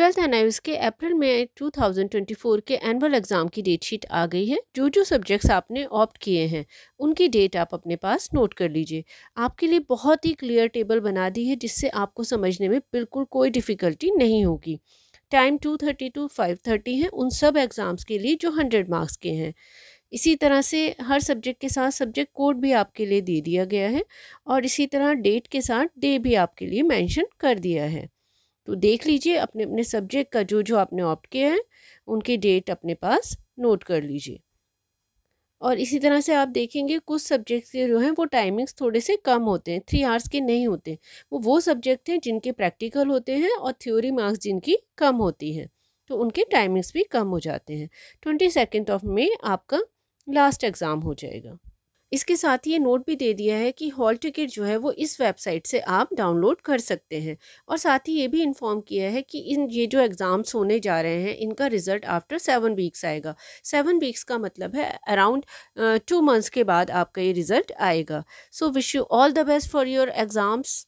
twelfth N आई के अप्रैल में 2024 के एनुअल एग्ज़ाम की डेट शीट आ गई है जो जो सब्जेक्ट्स आपने ऑप्ट किए हैं उनकी डेट आप अपने पास नोट कर लीजिए आपके लिए बहुत ही क्लियर टेबल बना दी है जिससे आपको समझने में बिल्कुल कोई डिफ़िकल्टी नहीं होगी time two thirty to five thirty है उन सब एग्ज़ाम्स के लिए जो हंड्रेड मार्क्स के हैं इसी तरह से हर सब्जेक्ट के साथ सब्जेक्ट कोड भी आपके लिए दे दिया गया है और इसी तरह डेट के साथ डे भी आपके लिए मैंशन कर दिया है तो देख लीजिए अपने अपने सब्जेक्ट का जो जो आपने ऑप्ट किया है उनके डेट अपने पास नोट कर लीजिए और इसी तरह से आप देखेंगे कुछ सब्जेक्ट्स के जो हैं वो टाइमिंग्स थोड़े से कम होते हैं थ्री आवर्स के नहीं होते वो वो सब्जेक्ट हैं जिनके प्रैक्टिकल होते हैं और थ्योरी मार्क्स जिनकी कम होती हैं तो उनके टाइमिंग्स भी कम हो जाते हैं ट्वेंटी सेकेंड ऑफ मे आपका लास्ट एग्ज़ाम हो जाएगा इसके साथ ही ये नोट भी दे दिया है कि हॉल टिकट जो है वो इस वेबसाइट से आप डाउनलोड कर सकते हैं और साथ ही ये भी इन्फॉर्म किया है कि इन ये जो एग्ज़ाम्स होने जा रहे हैं इनका रिज़ल्ट आफ्टर सेवन वीक्स आएगा सेवन वीक्स का मतलब है अराउंड टू मंथ्स के बाद आपका ये रिज़ल्ट आएगा so wish you all the best for your exams